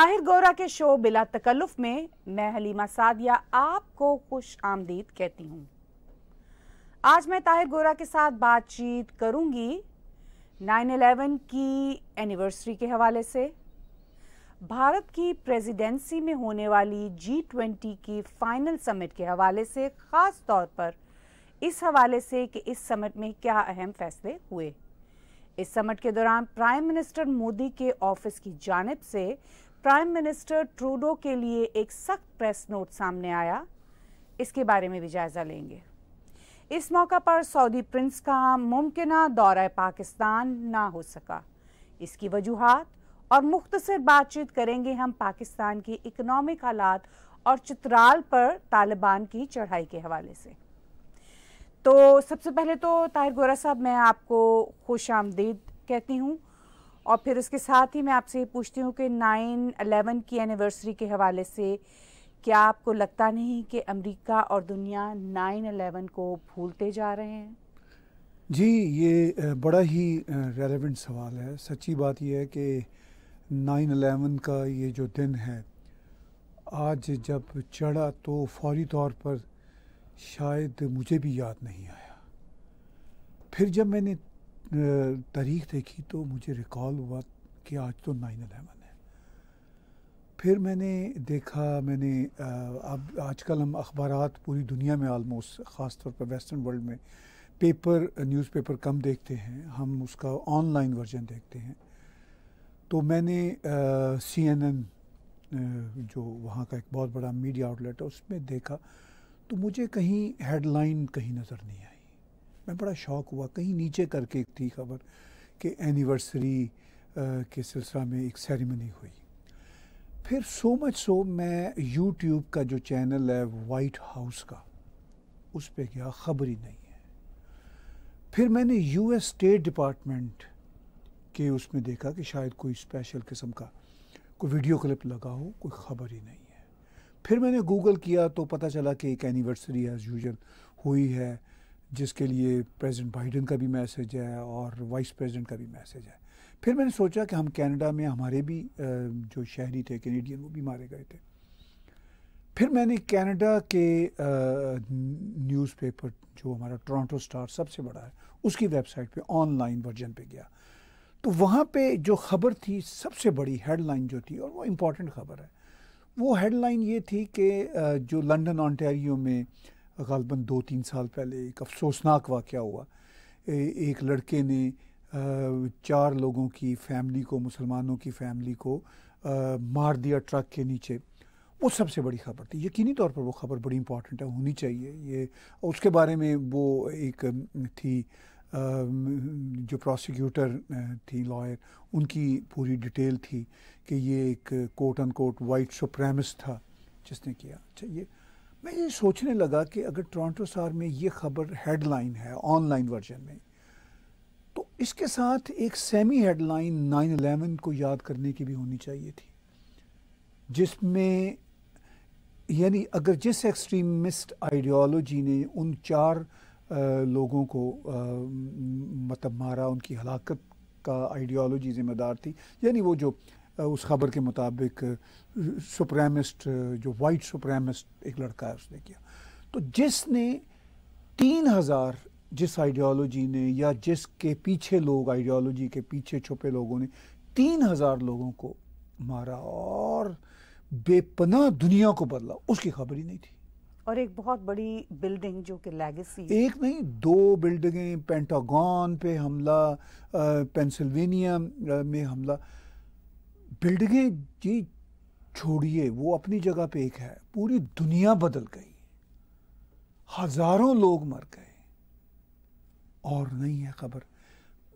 ताहिर गोरा के शो बिला तकल्लुफ में मैं हलीमा सादिया आपको खुश आमदीद कहती हूँ आज मैं ताहिर गोरा के साथ बातचीत करूंगी 9/11 की एनिवर्सरी के हवाले से भारत की प्रेसिडेंसी में होने वाली जी ट्वेंटी की फाइनल समिट के हवाले से ख़ास तौर पर इस हवाले से कि इस समिट में क्या अहम फैसले हुए इस समिट के दौरान प्राइम मिनिस्टर मोदी के ऑफिस की जानब से प्राइम मिनिस्टर ट्रूडो के लिए एक सख्त प्रेस नोट सामने आया इसके बारे में भी जायज़ा लेंगे इस मौका पर सऊदी प्रिंस का मुमकिन दौरा पाकिस्तान ना हो सका इसकी वजूहत और मुख्तर बातचीत करेंगे हम पाकिस्तान की इकनॉमिक हालात और चित्राल पर तालिबान की चढ़ाई के हवाले से तो सबसे पहले तो ताहिर गोरा साहब मैं आपको खुश आमदीद कहती हूँ और फिर उसके साथ ही मैं आपसे ये पूछती हूँ कि नाइन अलेवन की एनिवर्सरी के हवाले से क्या आपको लगता नहीं कि अमेरिका और दुनिया नाइन अलेवन को भूलते जा रहे हैं जी ये बड़ा ही रेलेवेंट सवाल है सच्ची बात यह है कि नाइन अलेवन का ये जो दिन है आज जब चढ़ा तो फौरी तौर पर शायद मुझे भी याद नहीं आया फिर जब मैंने तारीख देखी तो मुझे रिकॉल हुआ कि आज तो नाइन अलेवन है फिर मैंने देखा मैंने अब आजकल हम अखबार पूरी दुनिया में आलमोस्ट ख़ास तौर पर वेस्टर्न वर्ल्ड में पेपर न्यूज़पेपर कम देखते हैं हम उसका ऑनलाइन वर्जन देखते हैं तो मैंने सी एन एन जो वहाँ का एक बहुत बड़ा मीडिया आउटलेट है उसमें देखा तो मुझे कहीं हेडलाइन कहीं नज़र नहीं आया मैं बड़ा शौक हुआ कहीं नीचे करके एक थी खबर कि एनिवर्सरी के सिलसिला में एक सेरेमनी हुई फिर सो मच सो मैं यूट्यूब का जो चैनल है वाइट हाउस का उस पर गया खबर ही नहीं है फिर मैंने यूएस स्टेट डिपार्टमेंट के उसमें देखा कि शायद कोई स्पेशल किस्म का कोई वीडियो क्लिप लगा हो कोई ख़बर ही नहीं है फिर मैंने गूगल किया तो पता चला कि एक एनिवर्सरी एज़ यूजल हुई है जिसके लिए प्रेसिडेंट बाइडन का भी मैसेज है और वाइस प्रेसिडेंट का भी मैसेज है फिर मैंने सोचा कि हम कनाडा में हमारे भी जो शहरी थे कैनेडियन वो भी मारे गए थे फिर मैंने कनाडा के न्यूज़पेपर जो हमारा टोरंटो स्टार सबसे बड़ा है उसकी वेबसाइट पे ऑनलाइन वर्जन पे गया तो वहाँ पे जो ख़बर थी सबसे बड़ी हेडलाइन जो थी और वो इम्पोर्टेंट ख़बर है वो हेडलाइन ये थी कि जो लंदन ऑनटेरियो में गालबा दो तीन साल पहले एक अफसोसनाक वाक़ हुआ एक लड़के ने चार लोगों की फैमिली को मुसलमानों की फैमिली को मार दिया ट्रक के नीचे वो सबसे बड़ी खबर थी यकीनी तौर पर वो खबर बड़ी इंपॉर्टेंट है होनी चाहिए ये उसके बारे में वो एक थी जो प्रोसिक्यूटर थी लॉयर उनकी पूरी डिटेल थी कि ये एक quote unquote white supremacist था जिसने किया अच्छा ये मैं ये सोचने लगा कि अगर टोरंटो सार में ये खबर हेडलाइन है ऑनलाइन वर्जन में तो इसके साथ एक सेमी हेडलाइन नाइन अलेवन को याद करने की भी होनी चाहिए थी जिसमें यानी अगर जिस एक्सट्रीमिस्ट आइडियोलॉजी ने उन चार आ, लोगों को आ, मतलब मारा उनकी हलाकत का आइडियोलॉजी ज़िम्मेदार थी यानी वो जो उस खबर के मुताबिक सुप्रेमिस्ट जो वाइट सुप्रेमिस्ट एक लड़का है उसने किया तो जिसने तीन हज़ार जिस आइडियोलॉजी ने या जिसके पीछे लोग आइडियोलॉजी के पीछे छुपे लोगों ने तीन हज़ार लोगों को मारा और बेपना दुनिया को बदला उसकी खबर ही नहीं थी और एक बहुत बड़ी बिल्डिंग जो कि लेगेसी एक नहीं दो बिल्डिंगें पेंटागॉन पे हमला पेंसिल्वेनिया में हमला बिल्डिंगें जी छोड़िए वो अपनी जगह पे एक है पूरी दुनिया बदल गई हजारों लोग मर गए और नहीं है खबर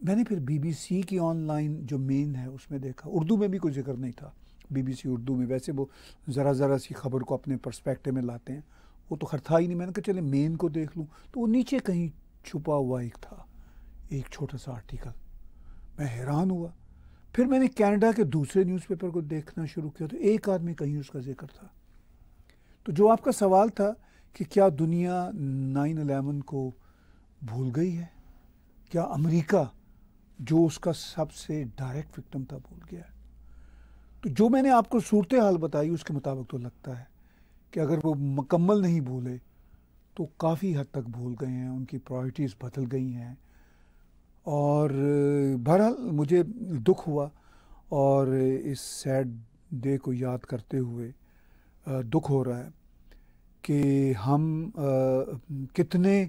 मैंने फिर बीबीसी की ऑनलाइन जो मेन है उसमें देखा उर्दू में भी कोई जिक्र नहीं था बीबीसी उर्दू में वैसे वो ज़रा ज़रा सी खबर को अपने पर्सपेक्टिव में लाते हैं वो तो खर था ही नहीं मैंने कहा चले मेन को देख लूँ तो वो नीचे कहीं छुपा हुआ एक था एक छोटा सा आर्टिकल मैं हैरान हुआ फिर मैंने कनाडा के दूसरे न्यूज़पेपर को देखना शुरू किया तो एक आदमी कहीं उसका जिक्र था तो जो आपका सवाल था कि क्या दुनिया नाइन अलेवन को भूल गई है क्या अमेरिका जो उसका सबसे डायरेक्ट विक्टम था भूल गया है तो जो मैंने आपको सूरत हाल बताई उसके मुताबिक तो लगता है कि अगर वो मुकम्मल नहीं भूले तो काफ़ी हद तक भूल गए हैं उनकी प्रायोरिटीज़ बदल गई हैं और बहरहाल मुझे दुख हुआ और इस सैड डे को याद करते हुए दुख हो रहा है कि हम कितने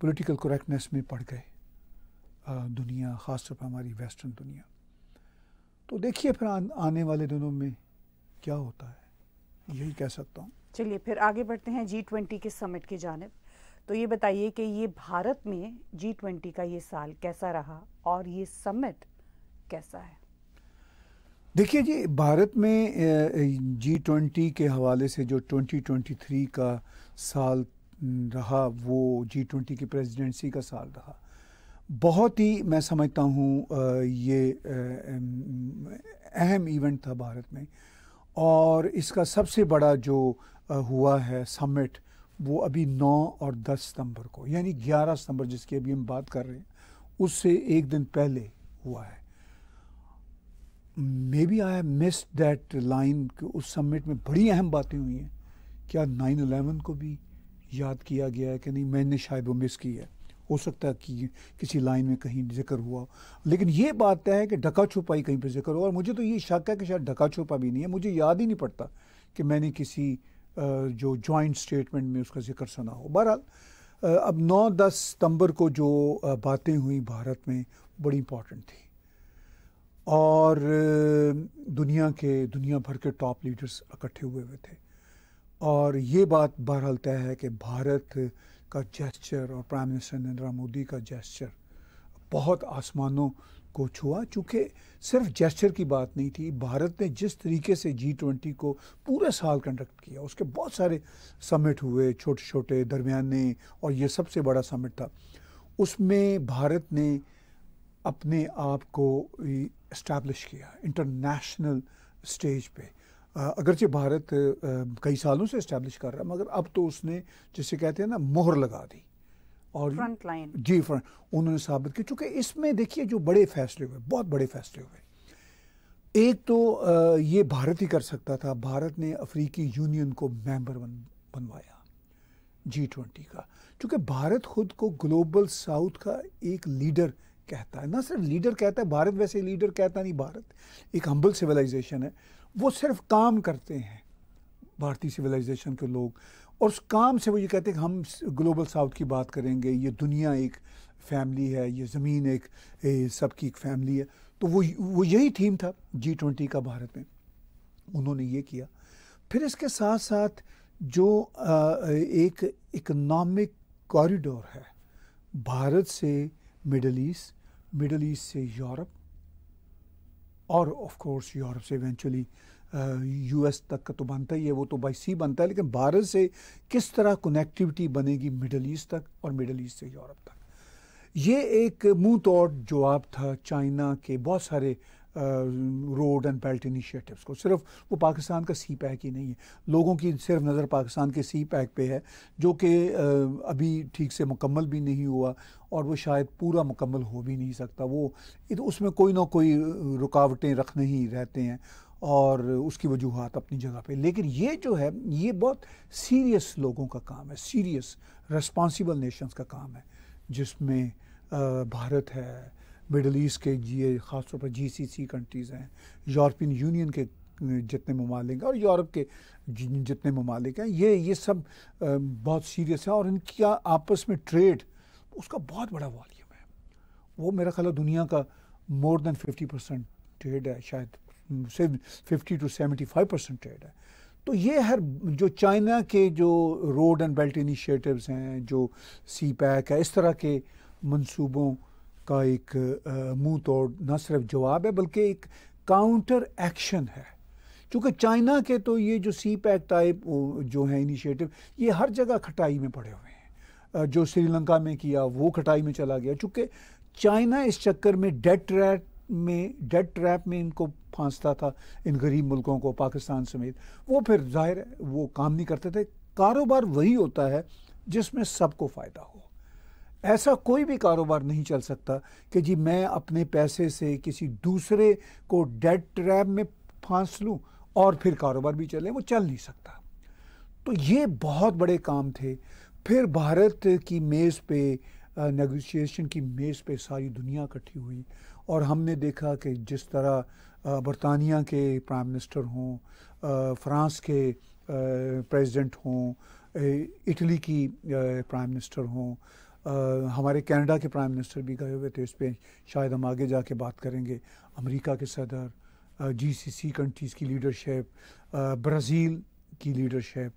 पॉलिटिकल करेक्टनेस में पड़ गए दुनिया ख़ासतौर पर हमारी वेस्टर्न दुनिया तो देखिए फिर आ, आने वाले दिनों में क्या होता है यही कह सकता हूँ चलिए फिर आगे बढ़ते हैं जी ट्वेंटी के समिट की जानब तो ये बताइए कि ये भारत में जी ट्वेंटी का ये साल कैसा रहा और ये समिट कैसा है देखिए जी भारत में जी ट्वेंटी के हवाले से जो 2023 का साल रहा वो जी ट्वेंटी की प्रेसिडेंसी का साल रहा बहुत ही मैं समझता हूँ ये अहम इवेंट था भारत में और इसका सबसे बड़ा जो हुआ है समिट वो अभी 9 और 10 सितंबर को यानी 11 सितंबर जिसकी अभी हम बात कर रहे हैं उससे एक दिन पहले हुआ है maybe I miss that line कि उस समिट में बड़ी अहम बातें हुई हैं क्या नाइन अलेवन को भी याद किया गया है कि नहीं मैंने शायद वो मिस की है हो सकता है कि किसी लाइन में कहीं जिक्र हुआ लेकिन ये बात तय है कि ढका छुपाई कहीं पर जिक्र हुआ और मुझे तो ये शक है कि शायद ढका छुपा भी नहीं है मुझे याद ही नहीं पड़ता कि मैंने किसी जो जॉइंट स्टेटमेंट में उसका जिक्र सुना हो बहरहाल अब 9-10 सितंबर को जो बातें हुई भारत में बड़ी इम्पॉर्टेंट थी और दुनिया के दुनिया भर के टॉप लीडर्स इकट्ठे हुए हुए थे और ये बात बहरहाल तय है कि भारत का जेस्चर और प्राइम मिनिस्टर नरेंद्र मोदी का जेस्चर बहुत आसमानों को छुआ चूँकि सिर्फ जेस्चर की बात नहीं थी भारत ने जिस तरीके से जी ट्वेंटी को पूरे साल कंडक्ट किया उसके बहुत सारे समिट हुए छोटे छोटे दरमियाने और ये सबसे बड़ा समिट था उसमें भारत ने अपने आप को इस्टेब्लिश किया इंटरनेशनल स्टेज पे अगरचे भारत कई सालों से इस्टेब्लिश कर रहा है मगर अब तो उसने जिसे कहते हैं ना मोहर लगा दी और फ्रंट लाइन जी फ्रंट उन्होंने साबित किया चूँकि इसमें देखिए जो बड़े फैसले हुए बहुत बड़े फैसले हुए एक तो ये भारत ही कर सकता था भारत ने अफ्रीकी यूनियन को मेंबर बन बनवाया जी ट्वेंटी का चूंकि भारत खुद को ग्लोबल साउथ का एक लीडर कहता है ना सिर्फ लीडर कहता है भारत वैसे लीडर कहता नहीं भारत एक हम्बल सिविलाइजेशन है वो सिर्फ काम करते हैं भारतीय सिविलाइजेशन के लोग और उस काम से वो ये कहते हैं कि हम ग्लोबल साउथ की बात करेंगे ये दुनिया एक फैमिली है ये ज़मीन एक सबकी एक फैमिली है तो वो वो यही थीम था जी ट्वेंटी का भारत में उन्होंने ये किया फिर इसके साथ साथ जो एक इकनॉमिक कॉरिडोर है भारत से मिडल ईस्ट मिडल ईस्ट से यूरोप और ऑफ कोर्स यूरोप से इवेंचुअली यूएस तक का तो बनता ही है वो तो बाई सी बनता है लेकिन भारत से किस तरह कनेक्टिविटी बनेगी मिडल ईस्ट तक और मिडल ईस्ट से यूरोप तक ये एक मुँह तोड़ जवाब था चाइना के बहुत सारे रोड एंड बेल्ट इनिशिएटिव्स को सिर्फ वो पाकिस्तान का सी पैक ही नहीं है लोगों की सिर्फ नज़र पाकिस्तान के सी पैक पे है जो कि अभी ठीक से मुकम्मल भी नहीं हुआ और वो शायद पूरा मुकम्मल हो भी नहीं सकता वो उसमें कोई ना कोई रुकावटें रखने ही रहते हैं और उसकी वजूहत अपनी जगह पे लेकिन ये जो है ये बहुत सीरियस लोगों का काम है सीरियस रिस्पॉन्सिबल नेशंस का काम है जिसमें भारत है मिडल ईस्ट के जी ख़ासतौर पर जी सी सी कंट्रीज़ हैं यूरोपियन यूनियन के जितने ममालिक और यूरोप के जितने ममालिक हैं ये ये सब बहुत सीरियस है और इनकी आपस में ट्रेड उसका बहुत बड़ा वॉल्यूम है वो मेरा ख्याल दुनिया का more than fifty percent trade है शायद सिर्फ fifty two five percent trade है तो ये हर जो चाइना के जो रोड एंड बेल्ट इनिशिएटिव्स हैं जो सी पैक है इस तरह के मंसूबों का एक मुंह तोड़ न सिर्फ जवाब है बल्कि एक काउंटर एक्शन है क्योंकि चाइना के तो ये जो सी पैक टाइप जो है इनिशिएटिव ये हर जगह खटाई में पड़े हुए हैं जो श्रीलंका में किया वो खटाई में चला गया चूँकि चाइना इस चक्कर में डेट रेट में डेड ट्रैप में इनको फांसता था इन गरीब मुल्कों को पाकिस्तान समेत वो फिर जाहिर वो काम नहीं करते थे कारोबार वही होता है जिसमें सबको फ़ायदा हो ऐसा कोई भी कारोबार नहीं चल सकता कि जी मैं अपने पैसे से किसी दूसरे को डेड ट्रैप में फांस लूँ और फिर कारोबार भी चले वो चल नहीं सकता तो ये बहुत बड़े काम थे फिर भारत की मेज़ पे नेगोशिएशन की मेज़ पे सारी दुनिया इकट्ठी हुई और हमने देखा कि जिस तरह बरतानिया के प्राइम मिनिस्टर हों फ्रांस के प्रेसिडेंट हों इटली की प्राइम मिनिस्टर हों हमारे कनाडा के प्राइम मिनिस्टर भी गए हुए थे इस पर शायद हम आगे जाके बात करेंगे अमेरिका के सदर जीसीसी कंट्रीज़ की लीडरशिप ब्राज़ील की लीडरशिप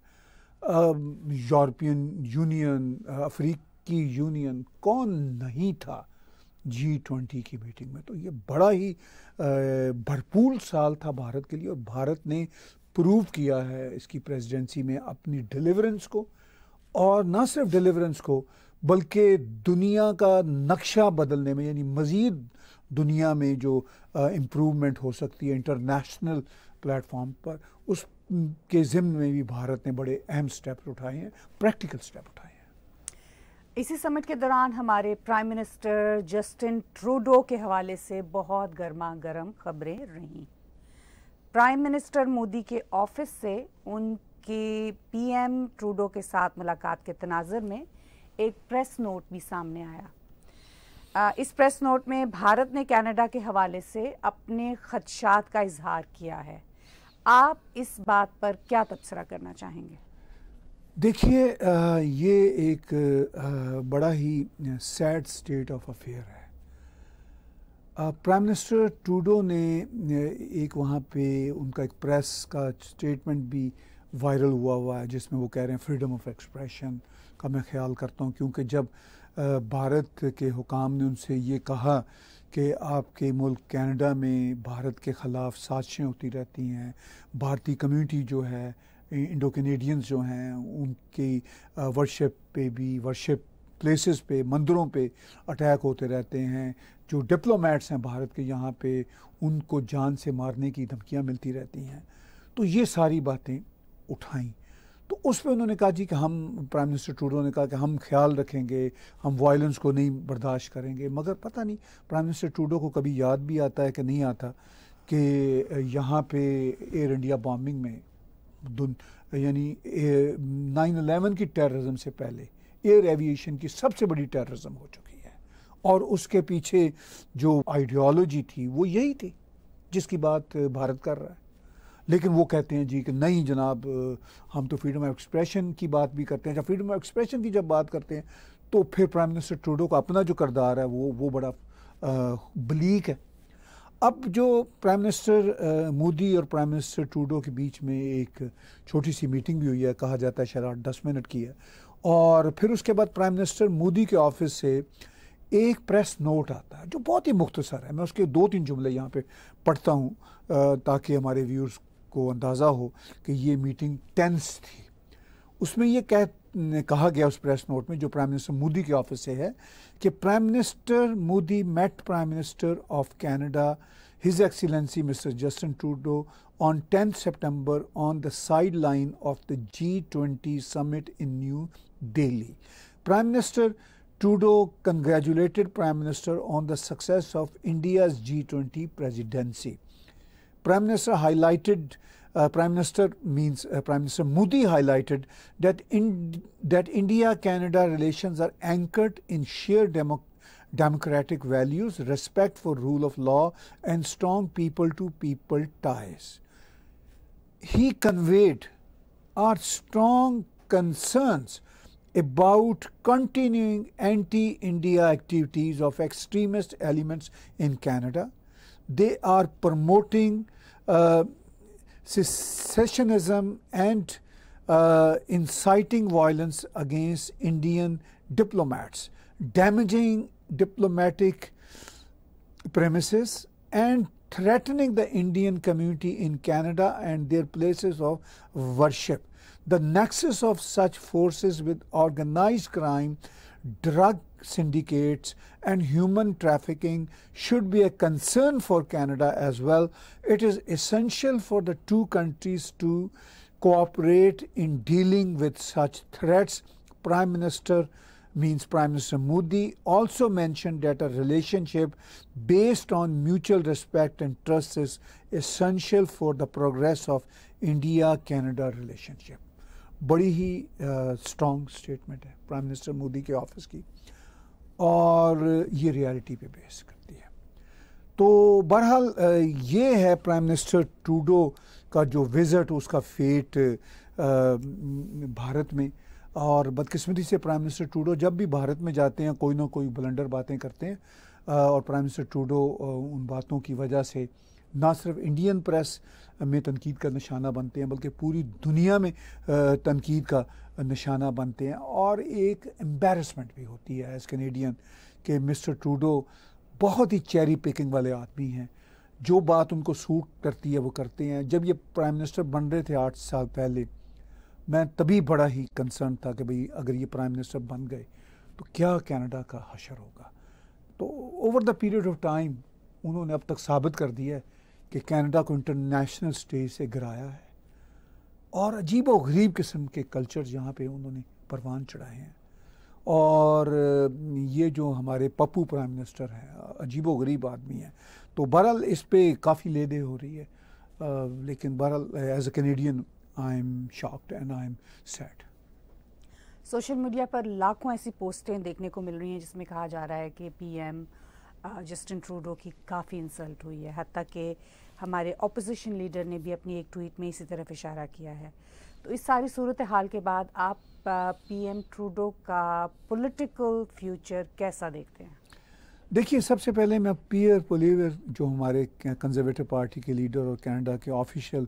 यूरोपियन यूनियन अफ्रीकी यूनियन कौन नहीं था जी ट्वेंटी की मीटिंग में तो ये बड़ा ही भरपूर साल था भारत के लिए और भारत ने प्रूव किया है इसकी प्रेसिडेंसी में अपनी डिलीवरेंस को और ना सिर्फ डिलीवरेंस को बल्कि दुनिया का नक्शा बदलने में यानी मज़ीद दुनिया में जो इम्प्रूवमेंट हो सकती है इंटरनेशनल प्लेटफॉर्म पर उस के ज़िम्न में भी भारत ने बड़े अहम स्टेप्स उठाए हैं प्रैक्टिकल स्टेप उठाए इसी समिट के दौरान हमारे प्राइम मिनिस्टर जस्टिन ट्रूडो के हवाले से बहुत गर्मा गर्म खबरें रहीं प्राइम मिनिस्टर मोदी के ऑफिस से उनके पीएम ट्रूडो के साथ मुलाकात के तनाजर में एक प्रेस नोट भी सामने आया इस प्रेस नोट में भारत ने कनाडा के हवाले से अपने खदशात का इजहार किया है आप इस बात पर क्या तबसरा करना चाहेंगे देखिए ये एक बड़ा ही सैड स्टेट ऑफ अफेयर है प्राइम मिनिस्टर टूडो ने एक वहाँ पे उनका एक प्रेस का स्टेटमेंट भी वायरल हुआ हुआ है जिसमें वो कह रहे हैं फ्रीडम ऑफ एक्सप्रेशन का मैं ख्याल करता हूँ क्योंकि जब भारत के हुकाम ने उनसे ये कहा कि आपके मुल्क कनाडा में भारत के ख़िलाफ़ साजिशें होती रहती हैं भारतीय कम्युनिटी जो है इंडो कैनेडियंस जो हैं उनकी वर्शिप पे भी वर्शिप प्लेसेस पे मंदिरों पे अटैक होते रहते हैं जो डिप्लोमेट्स हैं भारत के यहाँ पे उनको जान से मारने की धमकियाँ मिलती रहती हैं तो ये सारी बातें उठाई तो उस पर उन्होंने कहा जी कि हम प्राइम मिनिस्टर टूडो ने कहा कि हम ख्याल रखेंगे हम वायलेंस को नहीं बर्दाश्त करेंगे मगर पता नहीं प्राइम मिनिस्टर टूडो को कभी याद भी आता है कि नहीं आता कि यहाँ पे एयर इंडिया बॉम्बिंग में यानी नाइन अलेवन की टेररिज्म से पहले एयर एविएशन की सबसे बड़ी टेररिज्म हो चुकी है और उसके पीछे जो आइडियोलॉजी थी वो यही थी जिसकी बात भारत कर रहा है लेकिन वो कहते हैं जी कि नहीं जनाब हम तो फ्रीडम ऑफ एक्सप्रेशन की बात भी करते हैं जब फ्रीडम ऑफ एक्सप्रेशन की जब बात करते हैं तो फिर प्राइम मिनिस्टर ट्रूडो का अपना जो करदार है वो वो बड़ा ब्लीक है अब जो प्राइम मिनिस्टर मोदी और प्राइम मिनिस्टर टूडो के बीच में एक छोटी सी मीटिंग भी हुई है कहा जाता है शायद आठ दस मिनट की है और फिर उसके बाद प्राइम मिनिस्टर मोदी के ऑफिस से एक प्रेस नोट आता है जो बहुत ही मुख्तसर है मैं उसके दो तीन जुमले यहाँ पे पढ़ता हूँ uh, ताकि हमारे व्यूर्स को अंदाज़ा हो कि ये मीटिंग टेंस थी उसमें ये कह ने कहा गया उस प्रेस नोट में जो प्राइम मिनिस्टर मोदी के ऑफिस से है कि prime minister Modi met prime minister of Canada his excellency mister Justin Trudeau on tenth September on the sideline of the G twenty summit in New Delhi prime minister टूडो congratulated prime minister on the success of India's G twenty presidency prime minister highlighted uh, Prime Minister means uh, Prime Minister Modi highlighted that in, that India-Canada relations are anchored in sheer democratic values, respect for rule of law, and strong people to people ties. He conveyed our strong concerns about continuing anti India activities of extremist elements in Canada. They are promoting uh, secessionism and uh, inciting violence against Indian diplomats, damaging diplomatic premises and threatening the Indian community in Canada and their places of worship. The nexus of such forces with organized crime drug syndicates and human trafficking should be a concern for Canada as well. It is essential for the two countries to cooperate in dealing with such threats. Prime Minister means Prime Minister Modi also mentioned that a relationship based on mutual respect and trust is essential for the progress of India Canada relationship. बड़ी ही strong statement है prime minister Modi के office की और ये reality पे base करती है तो बहरहाल ये है प्राइम मिनिस्टर टूडो का जो विज़िट उसका फेट भारत में और बदकिस्मती से प्राइम मिनिस्टर टूडो जब भी भारत में जाते हैं कोई ना कोई ब्लंडर बातें करते हैं और प्राइम मिनिस्टर टूडो उन बातों की वजह से ना सिर्फ इंडियन प्रेस में तनकीद का निशाना बनते हैं बल्कि पूरी दुनिया में तनकीद का निशाना बनते हैं और एक एम्बेरसमेंट भी होती है एज़ कनेडियन कि मिस्टर ट्रूडो बहुत ही चेरी पिकिंग वाले आदमी हैं जो बात उनको सूट करती है वो करते हैं जब ये प्राइम मिनिस्टर बन रहे थे आठ साल पहले मैं तभी बड़ा ही कंसर्न था कि भाई अगर ये प्राइम मिनिस्टर बन गए तो क्या कनाडा का हशर होगा तो over the period of time उन्होंने अब तक साबित कर दिया है कि कनाडा को इंटरनेशनल स्टेज से गिराया है और अजीब व गरीब किस्म के कल्चर जहाँ पे उन्होंने परवान चढ़ाए हैं और ये जो हमारे पप्पू प्राइम मिनिस्टर हैं अजीब व गरीब आदमी हैं तो बहरहाल इस पर काफ़ी ले दे हो रही है आ, लेकिन बहरहाल as a Canadian I am shocked and I am sad social media पर लाखों ऐसी पोस्टें देखने को मिल रही हैं जिसमें कहा जा रहा है कि पीएम जस्टिन ट्रूडो की काफ़ी इंसल्ट हुई है हती कि हमारे अपोजिशन लीडर ने भी अपनी एक ट्वीट में इसी तरफ इशारा किया है तो इस सारी सूरत हाल के बाद आप पीएम ट्रूडो का पॉलिटिकल फ्यूचर कैसा देखते हैं देखिए सबसे पहले मैं पियर पोलीवर जो हमारे कंजर्वेटिव पार्टी के लीडर और कनाडा के ऑफिशियल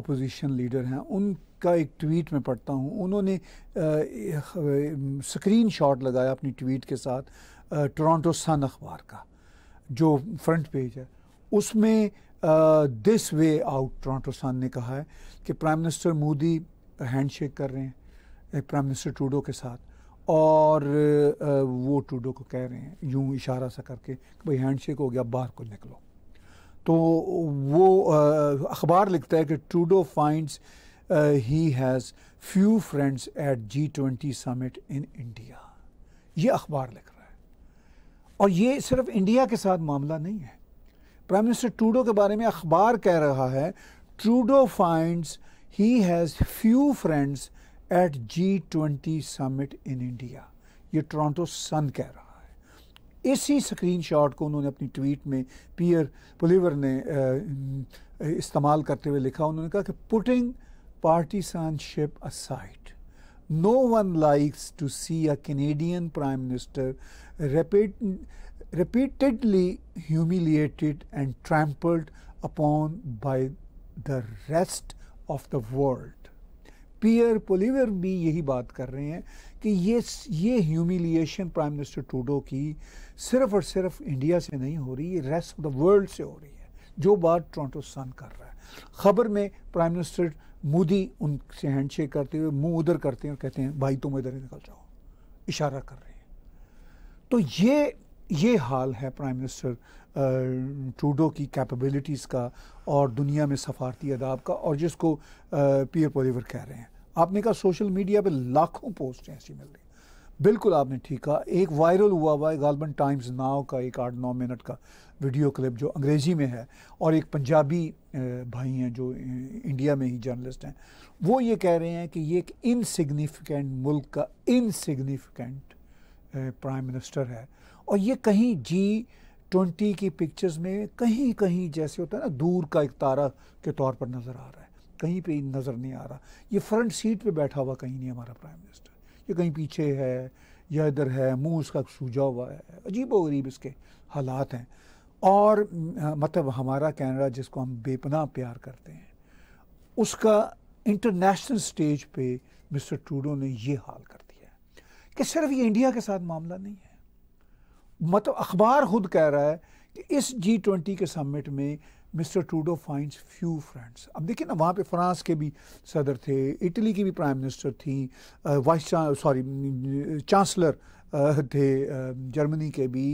अपोजिशन लीडर हैं उनका एक ट्वीट में पढ़ता हूँ उन्होंने स्क्रीन शॉट लगाया अपनी ट्वीट के साथ टोरंटो सन अखबार का जो फ्रंट पेज है उसमें this way out Toronto Sun ने कहा है कि प्राइम मिनिस्टर मोदी हैंडशेक कर रहे हैं प्राइम मिनिस्टर टूडो के साथ और uh, वो टूडो को कह रहे हैं यूं इशारा सा करके कि भाई हैंडशेक हो गया बाहर को निकलो तो वो अखबार लिखता है कि टूडो finds he has few friends at G twenty summit in India ये अखबार लिख रहा है और ये सिर्फ इंडिया के साथ मामला नहीं है प्राइम मिनिस्टर ट्रूडो के बारे में अखबार कह रहा है Trudeau finds he has few friends at G twenty summit in India ये टोरंटो सन कह रहा है इसी स्क्रीनशॉट को उन्होंने अपनी ट्वीट में पियर पुलिवर ने इस्तेमाल करते हुए लिखा उन्होंने कहा कि putting partisanship aside no one likes to see a Canadian prime minister repeat, repeatedly humiliated and trampled upon by the rest of the world. Pierre Poilievre भी यही बात कर रहे हैं कि ये ये ह्यूमिलिएशन प्राइम मिनिस्टर टूडो की सिर्फ और सिर्फ इंडिया से नहीं हो रही है रेस्ट ऑफ द वर्ल्ड से हो रही है जो बात टोरंटो सन कर रहा है खबर में प्राइम मिनिस्टर मोदी उनसे हैंडशेक करते हुए मुंह उधर करते हैं और कहते हैं भाई तुम इधर निकल जाओ इशारा कर रहे हैं तो ये ये हाल है प्राइम मिनिस्टर ट्रूडो की कैपेबिलिटीज़ का और दुनिया में सफारती अदाब का और जिसको पीयर पोलीवर कह रहे हैं आपने कहा सोशल मीडिया पे लाखों पोस्ट ऐसी मिल रही बिल्कुल आपने ठीक कहा एक वायरल हुआ हुआ है गालबन टाइम्स नाव का एक आठ नौ मिनट का वीडियो क्लिप जो अंग्रेज़ी में है और एक पंजाबी भाई हैं जो इंडिया में ही जर्नलिस्ट हैं वो ये कह रहे हैं कि ये एक इनसिग्निफिकेंट मुल्क का इनसिग्निफिकेंट प्राइम मिनिस्टर है और ये कहीं जी ट्वेंटी की पिक्चर्स में कहीं कहीं जैसे होता है ना दूर का एक तारा के तौर पर नज़र आ रहा है कहीं पे नज़र नहीं आ रहा ये फ्रंट सीट पे बैठा हुआ कहीं नहीं हमारा प्राइम मिनिस्टर ये कहीं पीछे है या इधर है मुंह उसका सूझा हुआ है अजीब वरीब इसके हालात हैं और मतलब हमारा कैनेडा जिसको हम बेपना प्यार करते हैं उसका इंटरनेशनल स्टेज पे मिस्टर ट्रूडो ने ये हाल कर कि सिर्फ ये इंडिया के साथ मामला नहीं है मतलब अखबार खुद कह रहा है कि इस जी ट्वेंटी के समिट में मिस्टर टूडो फाइंड्स फ्यू फ्रेंड्स अब देखिए ना वहाँ पे फ्रांस के भी सदर थे इटली की भी प्राइम मिनिस्टर थी वाइस सॉरी चांसलर थे जर्मनी के भी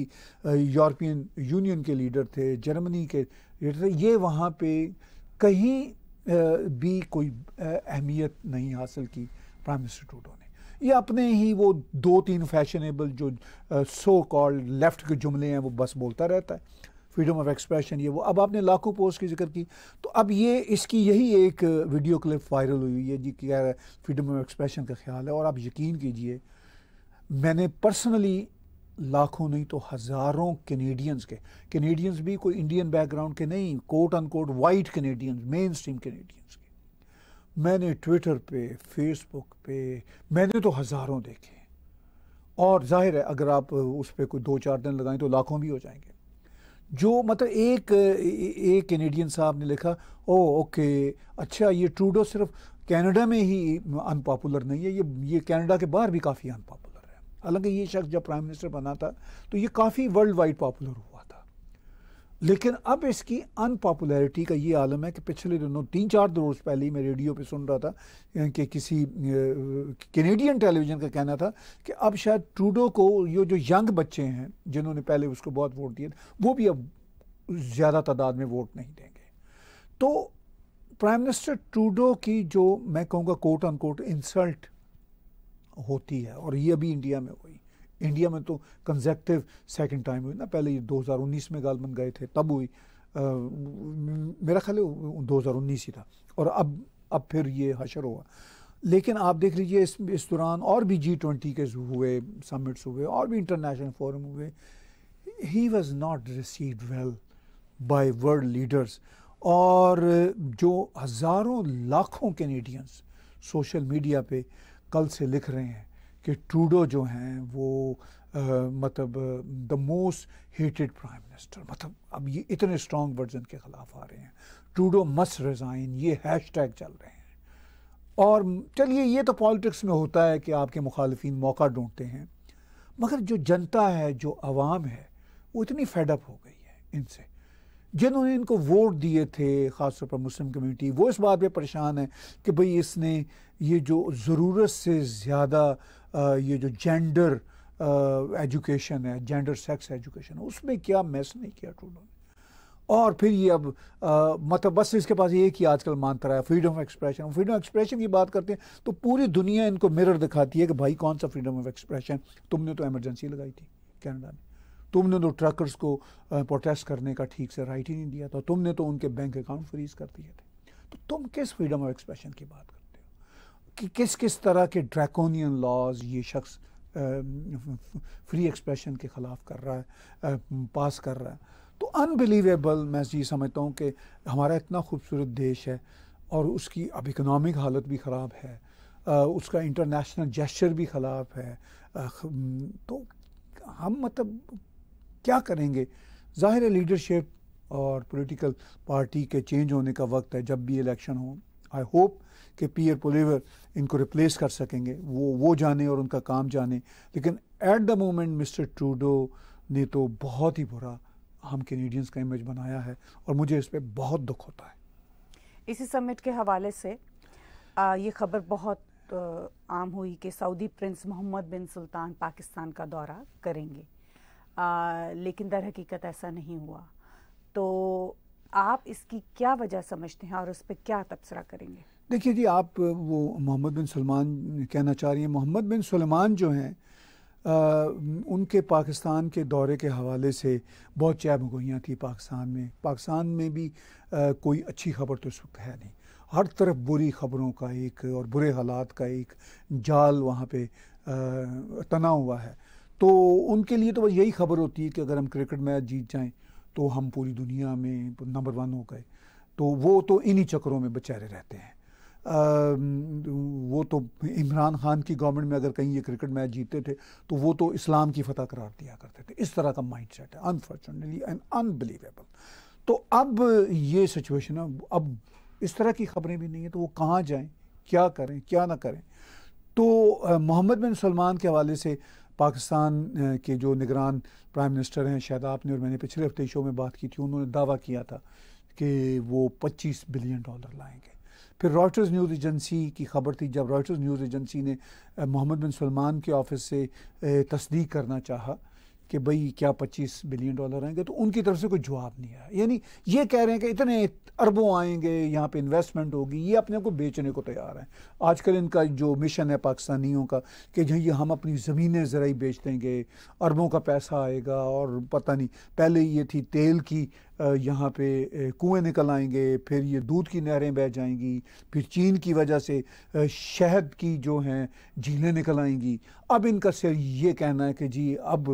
यूरोपियन यूनियन के लीडर थे जर्मनी के लीडर थे ये वहाँ पे कहीं भी कोई अहमियत नहीं हासिल की प्राइम मिनिस्टर टूडो ने ये अपने ही वो दो तीन फैशनेबल जो सो कॉल्ड लेफ्ट के जुमले हैं वो बस बोलता रहता है फ्रीडम ऑफ एक्सप्रेशन ये वो अब आपने लाखों पोस्ट की जिक्र की तो अब ये इसकी यही एक वीडियो क्लिप वायरल हुई है जी कह रहा है फ्रीडम ऑफ एक्सप्रेशन का ख्याल है और आप यकीन कीजिए मैंने पर्सनली लाखों नहीं तो हज़ारों कैनेडियंस के कैनेडियंस भी कोई इंडियन बैकग्राउंड के नहीं quote unquote white Canadians mainstream Canadians के मैंने ट्विटर पे फेसबुक पे मैंने तो हज़ारों देखे और जाहिर है अगर आप उस पर कोई दो चार दिन लगाएं तो लाखों भी हो जाएंगे जो मतलब एक एक कैनेडियन साहब ने लिखा ओ ओके अच्छा ये ट्रूडो सिर्फ कनाडा में ही अनपॉपुलर नहीं है ये ये कनाडा के बाहर भी काफ़ी अनपॉपुलर है हालांकि ये शख्स जब प्राइम मिनिस्टर बना था तो ये काफ़ी वर्ल्ड वाइड पॉपुलर हुआ लेकिन अब इसकी अनपॉपुलैरिटी का ये आलम है कि पिछले दिनों तीन चार रोज़ पहले ही मैं रेडियो पे सुन रहा था कि किसी कैनेडियन टेलीविज़न का कहना था कि अब शायद ट्रूडो को ये जो यंग बच्चे हैं जिन्होंने पहले उसको बहुत वोट दिए वो भी अब ज़्यादा तादाद में वोट नहीं देंगे तो प्राइम मिनिस्टर ट्रूडो की जो मैं कहूँगा कोट अन इंसल्ट होती है और ये अभी इंडिया में हुई इंडिया में तो कंजेक्टिव सेकेंड टाइम हुई ना पहले ये 2019 में गालमन गए थे तब हुई आ, मेरा ख्याल है उन्नीस ही था और अब अब फिर ये हशर हुआ लेकिन आप देख लीजिए इस इस दौरान और भी जी ट्वेंटी के हुए समिट्स हुए और भी इंटरनेशनल फोरम हुए he was not receive well by world leaders और जो हज़ारों लाखों कैनेडियंस सोशल मीडिया पे कल से लिख रहे हैं कि ट्रूडो जो हैं वो uh, मतलब the most hated prime minister मतलब अब ये इतने स्ट्रॉन्ग वर्जन के ख़िलाफ़ आ रहे हैं ट्रूडो मस्ट रिज़ाइन ये हैश टैग चल रहे हैं और चलिए ये तो पॉलिटिक्स में होता है कि आपके मुखालफी मौका ढूंढते हैं मगर जो जनता है जो आवाम है वो इतनी फेडअप हो गई है इनसे जिन्होंने इनको वोट दिए थे ख़ासतौर पर मुस्लिम कम्युनिटी वो इस बात पे परेशान है कि भाई इसने ये जो ज़रूरत से ज़्यादा ये जो जेंडर एजुकेशन है जेंडर सेक्स एजुकेशन है उसमें क्या मैस नहीं किया ट्रूडो ने और फिर ये अब आ, मतलब बस इसके पास ये कि आजकल मानता रहा है freedom of expression freedom of expression की बात करते हैं तो पूरी दुनिया इनको मिरर दिखाती है कि भाई कौन सा फ्रीडम ऑफ एक्सप्रेशन तुमने तो एमरजेंसी लगाई थी कैनेडा में तुमने तो ट्रकर्स को प्रोटेस्ट करने का ठीक से राइट ही नहीं दिया था तुमने तो उनके बैंक अकाउंट फ्रीज कर दिए थे तो तुम किस फ्रीडम ऑफ एक्सप्रेशन की बात कर कि किस किस तरह के ड्रैकोनियन लॉज ये शख्स फ्री एक्सप्रेशन के ख़िलाफ़ कर रहा है पास कर रहा है तो अनबिलीवेबल मैं ये समझता हूँ कि हमारा इतना खूबसूरत देश है और उसकी अब इकनॉमिक हालत भी ख़राब है आ, उसका इंटरनेशनल जेस्चर भी ख़राब है आ, तो हम मतलब क्या करेंगे ज़ाहिर लीडरशिप और पॉलिटिकल पार्टी के चेंज होने का वक्त है जब भी इलेक्शन हो आई होप कि पीयर पोलेवर इनको रिप्लेस कर सकेंगे वो वो जाने और उनका काम जाने लेकिन at the moment mister Trudeau ने तो बहुत ही बुरा हम कैनेडियंस का इमेज बनाया है और मुझे इस पर बहुत दुख होता है इसी समिट के हवाले से आ, ये खबर बहुत आम हुई कि Saudi prince Mohammed bin Sultan Pakistan का दौरा करेंगे आ, लेकिन दर हकीकत ऐसा नहीं हुआ तो आप इसकी क्या वजह समझते हैं और उस पर क्या तबसरा करेंगे देखिए जी आप वो मोहम्मद बिन सलमान कहना चाह रही हैं मोहम्मद बिन सलमान जो हैं उनके पाकिस्तान के दौरे के हवाले से बहुत चैबगोइयाँ थी पाकिस्तान में पाकिस्तान में भी आ, कोई अच्छी खबर तो इस वक्त है नहीं हर तरफ बुरी खबरों का एक और बुरे हालात का एक जाल वहाँ पे तना हुआ है तो उनके लिए तो बस यही खबर होती है कि अगर हम क्रिकेट मैच जीत जाएं तो हम पूरी दुनिया में नंबर वन हो गए तो वो तो इन्हीं चक्करों में बेचारे रहते हैं आ, वो तो इमरान खान की गवर्नमेंट में अगर कहीं ये क्रिकेट मैच जीते थे तो वो तो इस्लाम की फतह करार दिया करते थे इस तरह का माइंड सेट है अनफॉर्चुनेटली एंड अनबिलीवेबल तो अब ये सिचुएशन है अब इस तरह की खबरें भी नहीं है तो वो कहाँ जाएँ क्या करें क्या ना करें तो मोहम्मद बिन सलमान के हवाले से पाकिस्तान के जो निगरान प्राइम मिनिस्टर हैं शायद आपने और मैंने पिछले हफ्ते शो में बात की थी उन्होंने दावा किया था कि वो 25 बिलियन डॉलर लाएंगे फिर रॉयटर्स न्यूज़ एजेंसी की खबर थी जब रॉयटर्स न्यूज़ एजेंसी ने मोहम्मद बिन सलमान के ऑफिस से तस्दीक करना चाहा कि भाई क्या 25 बिलियन डॉलर आएंगे तो उनकी तरफ से कोई जवाब नहीं आया यानी ये कह रहे हैं कि इतने अरबों आएंगे यहाँ पे इन्वेस्टमेंट होगी ये अपने को बेचने को तैयार हैं आजकल इनका जो मिशन है पाकिस्तानियों का कि ये हम अपनी ज़मीनें ज़रा बेच देंगे अरबों का पैसा आएगा और पता नहीं पहले ये थी तेल की यहाँ पे कुएं निकल आएंगे फिर ये दूध की नहरें बह जाएंगी फिर चीन की वजह से शहद की जो हैं झीलें निकल आएंगी अब इनका सिर ये कहना है कि जी अब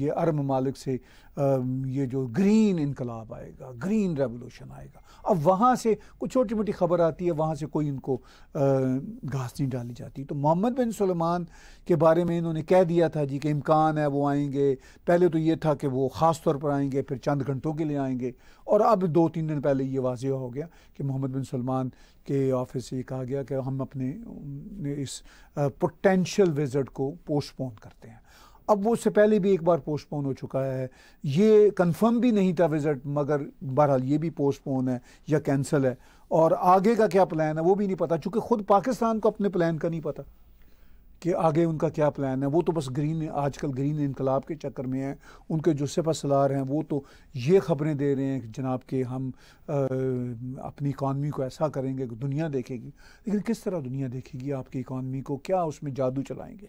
ये अरब ममालिक से ये जो ग्रीन इनकलाब आएगा ग्रीन रेवोल्यूशन आएगा अब वहाँ से कुछ छोटी मोटी खबर आती है वहाँ से कोई इनको घास नहीं डाली जाती तो मोहम्मद बिन सलमान के बारे में इन्होंने कह दिया था जी कि इम्कान है वो आएंगे पहले तो ये था कि वो ख़ास तौर पर आएंगे फिर चंद घंटों के लिए आएंगे और अब दो तीन दिन पहले ये वाजह हो गया कि मोहम्मद बिन सलमान के ऑफिस से कहा गया कि हम अपने इस पोटेंशल विज़िट को पोस्टपोन करते हैं अब वो उससे पहले भी एक बार पोस्टपोन हो चुका है ये कंफर्म भी नहीं था विज़िट मगर बहरहाल ये भी पोस्टपोन है या कैंसिल है और आगे का क्या प्लान है वो भी नहीं पता चूँकि खुद पाकिस्तान को अपने प्लान का नहीं पता कि आगे उनका क्या प्लान है वो तो बस ग्रीन आजकल ग्रीन इनकलाब के चक्कर में हैं उनके जुस्सेफ असलार हैं वो तो ये खबरें दे रहे हैं कि जनाब के हम आ, अपनी इकानमी को ऐसा करेंगे कि दुनिया देखेगी लेकिन किस तरह दुनिया देखेगी आपकी इकानमी को क्या उसमें जादू चलाएंगे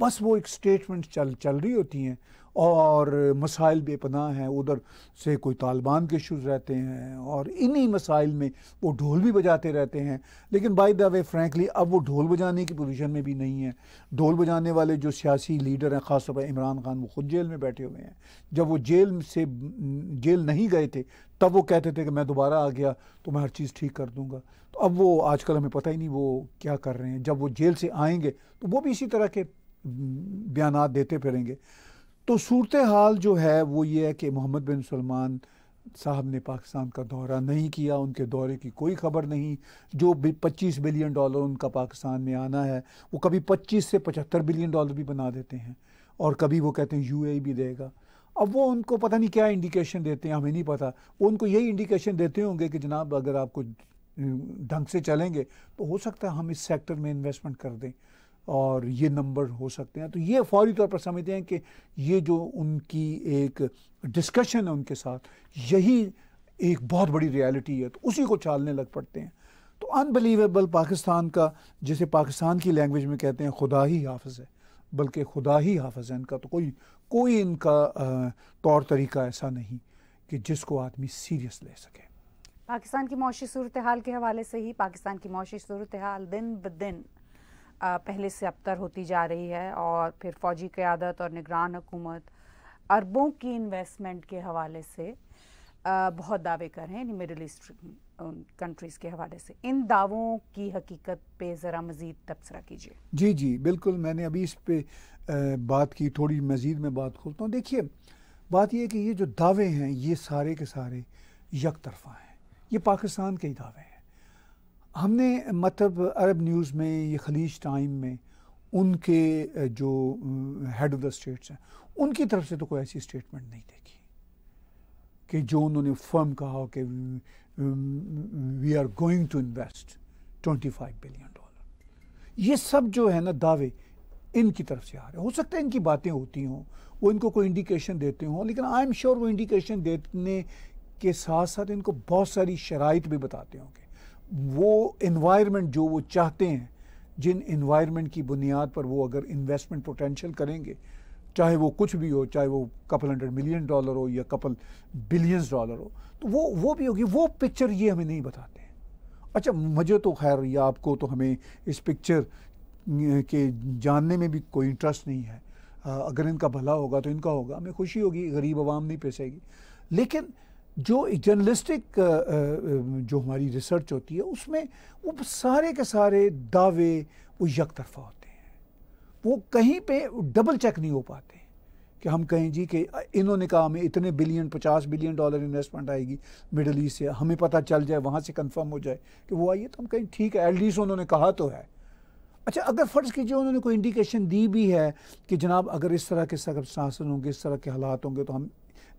बस वो एक स्टेटमेंट चल चल रही होती हैं और मसाइल बेपनाह हैं उधर से कोई तालिबान के इशूज़ रहते हैं और इन्हीं मसाइल में वो ढोल भी बजाते रहते हैं लेकिन बाई द वे फ्रैंकली अब वो ढोल बजाने की पोजीशन में भी नहीं है ढोल बजाने वाले जो सियासी लीडर हैं ख़ासतौर पर इमरान खान वो खुद जेल में बैठे हुए हैं जब वो जेल से जेल नहीं गए थे तब वो कहते थे कि मैं दोबारा आ गया तो मैं हर चीज़ ठीक कर दूँगा तो अब वो आजकल हमें पता ही नहीं वो क्या कर रहे हैं जब वो जेल से आएंगे तो वो भी इसी तरह के बयान देते फिरेंगे तो सूरत हाल जो है वो ये है कि मोहम्मद बिन सलमान साहब ने पाकिस्तान का दौरा नहीं किया उनके दौरे की कोई खबर नहीं जो पच्चीस बिलियन डॉलर उनका पाकिस्तान में आना है वो कभी पच्चीस से पचहत्तर बिलियन डॉलर भी बना देते हैं और कभी वो कहते हैं ए भी देगा अब वो उनको पता नहीं क्या इंडिकेशन देते हैं हमें नहीं पता वो उनको यही इंडिकेशन देते होंगे कि जनाब अगर आप कुछ ढंग से चलेंगे तो हो सकता है हम इस सेक्टर में इन्वेस्टमेंट कर दें और ये नंबर हो सकते हैं तो ये फौरी तौर पर समझते हैं कि ये जो उनकी एक डिस्कशन है उनके साथ यही एक बहुत बड़ी रियलिटी है तो उसी को चालने लग पड़ते हैं तो अनबिलीवेबल पाकिस्तान का जिसे पाकिस्तान की लैंग्वेज में कहते हैं खुदा ही हाफज है बल्कि खुदा ही हाफज है इनका तो कोई कोई इनका तौर तरीका ऐसा नहीं कि जिसको आदमी सीरियस ले सके पाकिस्तान की मौशी सूरत हाल के हवाले से ही पाकिस्तान की मौशी सूरत हाल दिन ब दिन पहले से अबतर होती जा रही है और फिर फौजी क़्यादत और निगरान हुकूमत अरबों की इन्वेस्टमेंट के हवाले से बहुत दावे कर रहे हैं मिडल ईस्ट कंट्रीज़ के हवाले से इन दावों की हकीकत पे ज़रा मज़ीद तबसरा कीजिए जी जी बिल्कुल मैंने अभी इस पे बात की थोड़ी मज़ीद में बात खोलता हूँ देखिए बात यह कि ये जो दावे हैं ये सारे के सारे यक तरफा हैं ये पाकिस्तान के ही दावे हैं हमने मतलब अरब न्यूज़ में ये खलीज टाइम में उनके जो हेड ऑफ़ द स्टेट्स हैं उनकी तरफ से तो कोई ऐसी स्टेटमेंट नहीं देखी कि जो उन्होंने फर्म कहा हो कि we are going to invest 25 billion dollar ये सब जो है ना दावे इनकी तरफ से आ रहे हैं हो सकता है इनकी बातें होती हों वो इनको कोई इंडिकेशन देते हों लेकिन आई एम श्योर वो इंडिकेशन देने के साथ साथ इनको बहुत सारी शराइ भी बताते होंगे वो इन्वायरमेंट जो वो चाहते हैं जिन इन्वायरमेंट की बुनियाद पर वो अगर इन्वेस्टमेंट पोटेंशियल करेंगे चाहे वो कुछ भी हो चाहे वो कपल हंड्रेड मिलियन डॉलर हो या कपल बिलियंस डॉलर हो तो वो वो भी होगी वो पिक्चर ये हमें नहीं बताते हैं अच्छा मुझे तो खैर या आपको तो हमें इस पिक्चर के जानने में भी कोई इंटरेस्ट नहीं है अगर इनका भला होगा तो इनका होगा हमें खुशी होगी गरीब आवाम नहीं पैसेगी लेकिन जो जर्नलिस्टिक uh, uh, um, जो हमारी रिसर्च होती है उसमें वो सारे के सारे दावे वो यक तरफा होते हैं वो कहीं पे डबल चेक नहीं हो पाते कि हम कहें जी कि इन्होंने कहा हमें इतने बिलियन पचास बिलियन डॉलर इन्वेस्टमेंट आएगी मिडल ईस्ट से हमें पता चल जाए वहाँ से कंफर्म हो जाए कि वो आइए तो हम कहें ठीक है एल उन्होंने कहा तो है अच्छा अगर फ़र्ज़ कीजिए उन्होंने कोई इंडिकेशन दी भी है कि जनाब अगर इस तरह के सरकमस्टांसेस होंगे इस तरह के हालात होंगे तो हम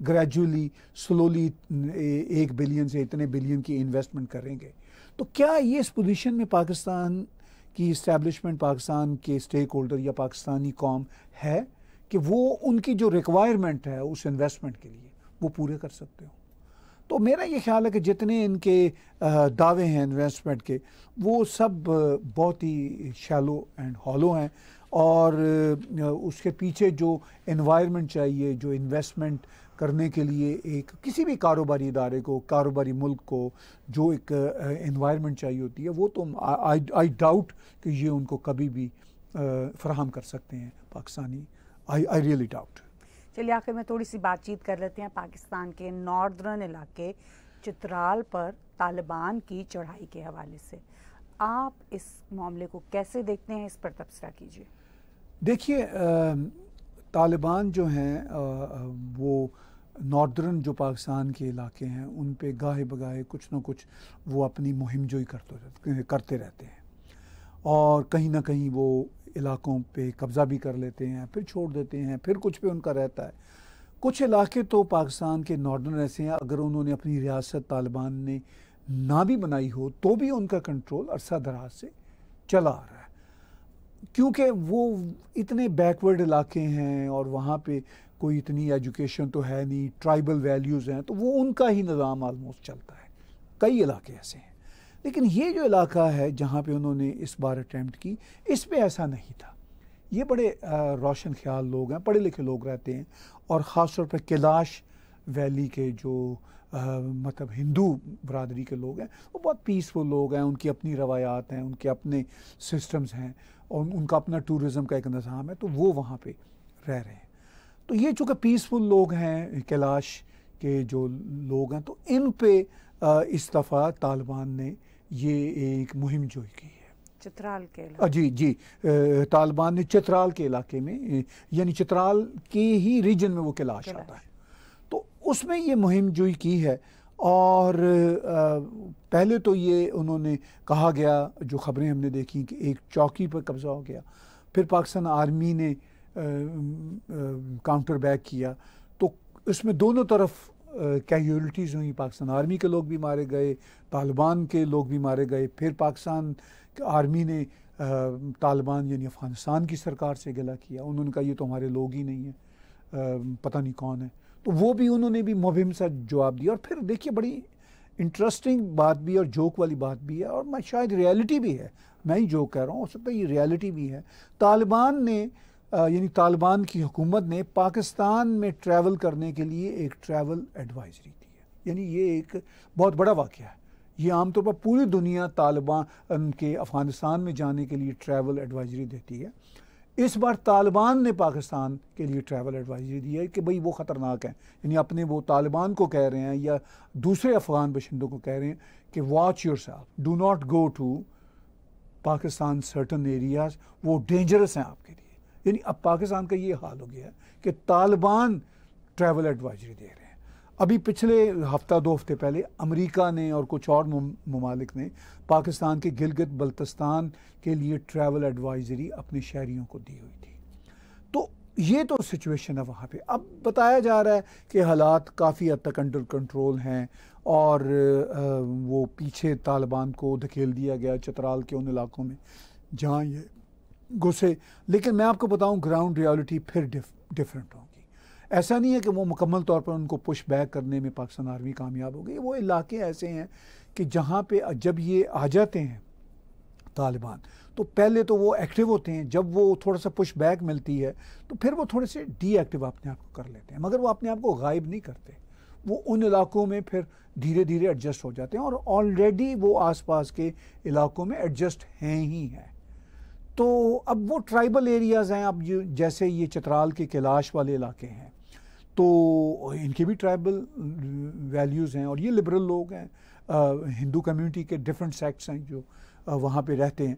ग्रेजुअली स्लोली eh, एक बिलियन से इतने बिलियन की इन्वेस्टमेंट करेंगे तो क्या ये इस पोजीशन में पाकिस्तान की इस्टेब्लिशमेंट पाकिस्तान के स्टेक होल्डर या पाकिस्तानी कौम है कि वो उनकी जो रिक्वायरमेंट है उस इन्वेस्टमेंट के लिए वो पूरे कर सकते हो तो मेरा ये ख्याल है कि जितने इनके दावे हैं इन्वेस्टमेंट के वो सब बहुत ही शैलो एंड हॉलो हैं और उसके पीछे जो इन्वायरमेंट चाहिए जो इन्वेस्टमेंट करने के लिए एक किसी भी कारोबारी इदारे को कारोबारी मुल्क को जो एक इन्वायरमेंट चाहिए होती है वो तो आई डाउट कि ये उनको कभी भी फ्राहम कर सकते हैं Pakistani I I really doubt चलिए आखिर में थोड़ी सी बातचीत कर लेते हैं पाकिस्तान के नॉर्दर्न इलाके चित्राल पर तालिबान की चढ़ाई के हवाले से आप इस मामले को कैसे देखते हैं इस पर तबसरा कीजिए देखिए तालिबान जो हैं वो नॉर्दर्न जो पाकिस्तान के इलाके हैं उन पे गाहे बगाहे कुछ ना कुछ वो अपनी मुहिम जोई करते करते रहते हैं और कहीं ना कहीं वो इलाकों पे कब्ज़ा भी कर लेते हैं फिर छोड़ देते हैं फिर कुछ पे उनका रहता है कुछ इलाके तो पाकिस्तान के नॉर्दर्न ऐसे हैं अगर उन्होंने अपनी रियासत तालिबान ने ना भी बनाई हो तो भी उनका कंट्रोल अरसा दराज से चला आ रहा है क्योंकि वो इतने बैकवर्ड इलाके हैं और वहाँ पे कोई इतनी एजुकेशन तो है नहीं ट्राइबल वैल्यूज़ हैं तो वो उनका ही निज़ाम आलमोस्ट चलता है कई इलाके ऐसे हैं लेकिन ये जो इलाका है जहाँ पे उन्होंने इस बार अटैम्प्ट की इस पर ऐसा नहीं था ये बड़े रोशन ख्याल लोग हैं पढ़े लिखे लोग रहते हैं और ख़ास तौर पर कैलाश वैली के जो आ, मतलब हिंदू बरदरी के लोग हैं वो बहुत पीसफुल लोग हैं उनकी अपनी रवायात हैं उनके अपने सिस्टम्स हैं और उनका अपना टूरिज़म का एक निज़ाम है तो वो वहाँ पर रह रहे हैं तो ये चूँकि पीसफुल लोग हैं कैलाश के जो लोग हैं तो इन पे इस दफ़ा तालिबान ने ये एक मुहिम जोई की है चित्राल के जी जी तालिबान ने चित्राल के इलाके में यानी चित्राल के ही रीजन में वो कैलाश आता है तो उसमें ये मुहिम जोई की है और पहले तो ये उन्होंने कहा गया जो खबरें हमने देखी कि एक चौकी पर कब्ज़ा हो गया फिर पाकिस्तान आर्मी ने काउंटर बैक किया तो इसमें दोनों तरफ कैजुअलिटीज़ हुई पाकिस्तान आर्मी के लोग भी मारे गए तालिबान के लोग भी मारे गए फिर पाकिस्तान आर्मी ने तालिबान यानी अफ़गानिस्तान की सरकार से गला किया उन्होंने कहा ये तो हमारे लोग ही नहीं हैं पता नहीं कौन है तो वो भी उन्होंने भी मुहिम सा जवाब दिया और फिर देखिए बड़ी इंटरेस्टिंग बात भी और जोक वाली बात भी है और मैं शायद रियलिटी भी है मैं ही जोक कह रहा हूँ हो सकता है ये रियलिटी भी है तालिबान ने यानी तालिबान की हुकूमत ने पाकिस्तान में ट्रैवल करने के लिए एक ट्रैवल एडवाइजरी दी है यानी ये एक बहुत बड़ा वाक़ है ये आमतौर पर पूरी दुनिया तालिबान के अफ़गानिस्तान में जाने के लिए ट्रैवल एडवाइजरी देती है इस बार तालिबान ने पाकिस्तान के लिए ट्रैवल एडवाइजरी दी है कि भाई वो ख़तरनाक हैं यानी अपने वो तालिबान को कह रहे हैं या दूसरे अफ़गान बशिंदों को कह रहे हैं कि watch yourself do not go to Pakistan certain areas वो डेंजरस हैं आपके लिए यानी अब पाकिस्तान का ये हाल हो गया है कि तालिबान ट्रैवल एडवाइजरी दे रहे हैं अभी पिछले हफ्ता दो हफ्ते पहले अमेरिका ने और कुछ और ममालिक ने पाकिस्तान के गिलगित बल्तिस्तान के लिए ट्रैवल एडवाइजरी अपने शहरीों को दी हुई थी तो ये तो सिचुएशन है वहाँ पे अब बताया जा रहा है कि हालात काफ़ी हद तक अंडर कंट्रोल हैं और वो पीछे तालिबान को धकेल दिया गया चतराल के उन इलाकों में जहाँ ये गुस्से लेकिन मैं आपको बताऊं ग्राउंड रियलिटी फिर डिफ, डिफरेंट होगी ऐसा नहीं है कि वो मुकम्मल तौर पर उनको पुश बैक करने में पाकिस्तान आर्मी कामयाब हो गई वो इलाके ऐसे हैं कि जहाँ पे जब ये आ जाते हैं तालिबान तो पहले तो वो एक्टिव होते हैं जब वो थोड़ा सा पुश बैक मिलती है तो फिर वो थोड़े से डीएक्टिव अपने आप को कर लेते हैं मगर वो अपने आप को गायब नहीं करते वो उन इलाकों में फिर धीरे धीरे एडजस्ट हो जाते हैं और ऑलरेडी वो आसपास के इलाकों में एडजस्ट हैं ही हैं तो अब वो ट्राइबल एरियाज़ हैं अब जैसे ये चित्राल के कैलाश वाले इलाके हैं तो इनके भी ट्राइबल वैल्यूज़ हैं और ये लिबरल लोग हैं हिंदू कम्युनिटी के डिफरेंट सेक्ट्स हैं जो वहाँ पे रहते हैं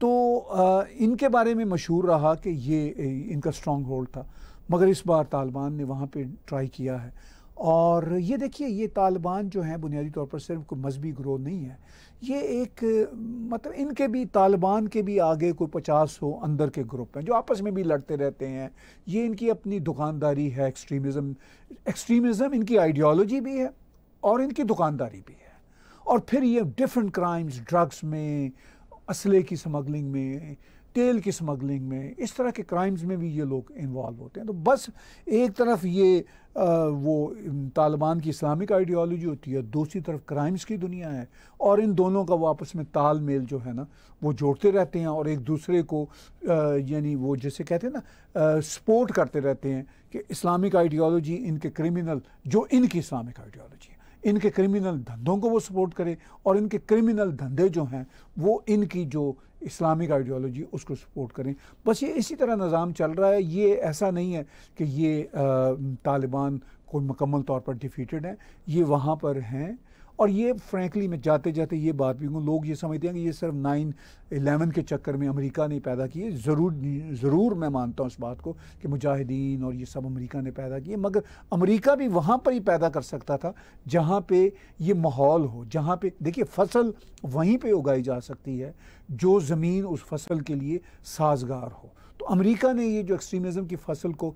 तो आ, इनके बारे में मशहूर रहा कि ये इनका स्ट्रॉन्ग होल्ड था मगर इस बार तालिबान ने वहाँ पे ट्राई किया है और ये देखिए ये तालिबान जो हैं बुनियादी तौर पर सिर्फ कोई मजहबी ग्रोह नहीं है ये एक मतलब इनके भी तालिबान के भी आगे कोई पचास हो अंदर के ग्रुप हैं जो आपस में भी लड़ते रहते हैं ये इनकी अपनी दुकानदारी है एक्सट्रीमिज़म एक्सट्रीमिज़म इनकी आइडियोलॉजी भी है और इनकी दुकानदारी भी है और फिर ये डिफरेंट क्राइम्स ड्रग्स में असले की स्मगलिंग में तेल की स्मगलिंग में इस तरह के क्राइम्स में भी ये लोग इन्वॉल्व होते हैं तो बस एक तरफ ये आ, वो तालिबान की इस्लामिक आइडियोलॉजी होती है दूसरी तरफ क्राइम्स की दुनिया है और इन दोनों का वो आपस में ताल मेल जो है ना वो जोड़ते रहते हैं और एक दूसरे को यानी वो जैसे कहते हैं ना सपोर्ट करते रहते हैं कि इस्लामिक आइडियोलॉजी इनके क्रिमिनल जो इनकी इस्लामिक आइडियोलॉजी है इनके क्रिमिनल धंधों को वो सपोर्ट करे और इनके क्रिमिनल धंधे जो हैं वो इनकी जो इस्लामिक आइडियोलॉजी उसको सपोर्ट करें बस ये इसी तरह निज़ाम चल रहा है ये ऐसा नहीं है कि ये तालिबान कोई मकम्मल तौर पर डिफीटेड है ये वहाँ पर हैं और ये फ्रैंकली मैं जाते जाते ये बात भी हूँ लोग ये समझते हैं कि ये सिर्फ नाइन एलेवन के चक्कर में अमेरिका ने पैदा किए ज़रूर ज़रूर मैं मानता हूँ इस बात को कि मुजाहिदीन और ये सब अमेरिका ने पैदा किए मगर अमेरिका भी वहाँ पर ही पैदा कर सकता था जहाँ पे ये माहौल हो जहाँ पे देखिए फसल वहीं पर उगाई जा सकती है जो ज़मीन उस फसल के लिए साजगार हो तो अमेरिका ने ये जो एक्सट्रीमिज्म की फसल को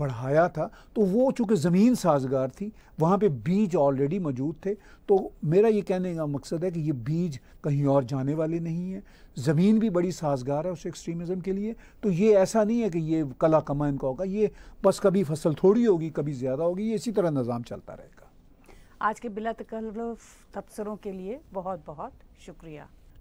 बढ़ाया था तो वो चूँकि ज़मीन साजगार थी वहाँ पे बीज ऑलरेडी मौजूद थे तो मेरा ये कहने का मकसद है कि ये बीज कहीं और जाने वाले नहीं हैं ज़मीन भी बड़ी साजगार है उस एक्सट्रीमिज़म के लिए तो ये ऐसा नहीं है कि ये कला कमा इनका होगा ये बस कभी फसल थोड़ी होगी कभी ज़्यादा होगी ये इसी तरह निज़ाम चलता रहेगा आज के बिला तकल्लफ तबसरों के लिए बहुत बहुत शुक्रिया